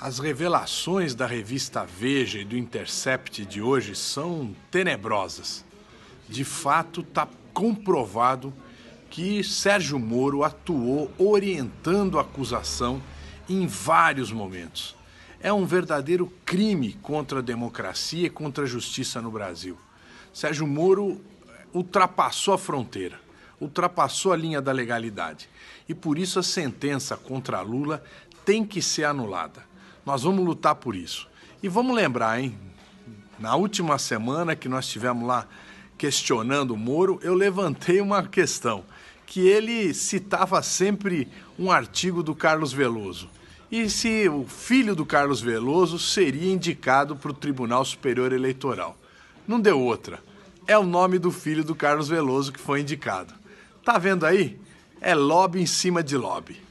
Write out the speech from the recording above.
As revelações da revista Veja e do Intercept de hoje são tenebrosas. De fato, está comprovado que Sérgio Moro atuou orientando a acusação em vários momentos. É um verdadeiro crime contra a democracia e contra a justiça no Brasil. Sérgio Moro eh, ultrapassou a fronteira, ultrapassou a linha da legalidade. E por isso a sentença contra Lula tem que ser anulada. Nós vamos lutar por isso. E vamos lembrar, hein? Na última semana que nós tivemos lá questionando o Moro, eu levantei uma questão que ele citava sempre um artigo do Carlos Veloso. E se o filho do Carlos Veloso seria indicado para o Tribunal Superior Eleitoral? Não deu outra. É o nome do filho do Carlos Veloso que foi indicado. Tá vendo aí? É lobby em cima de lobby.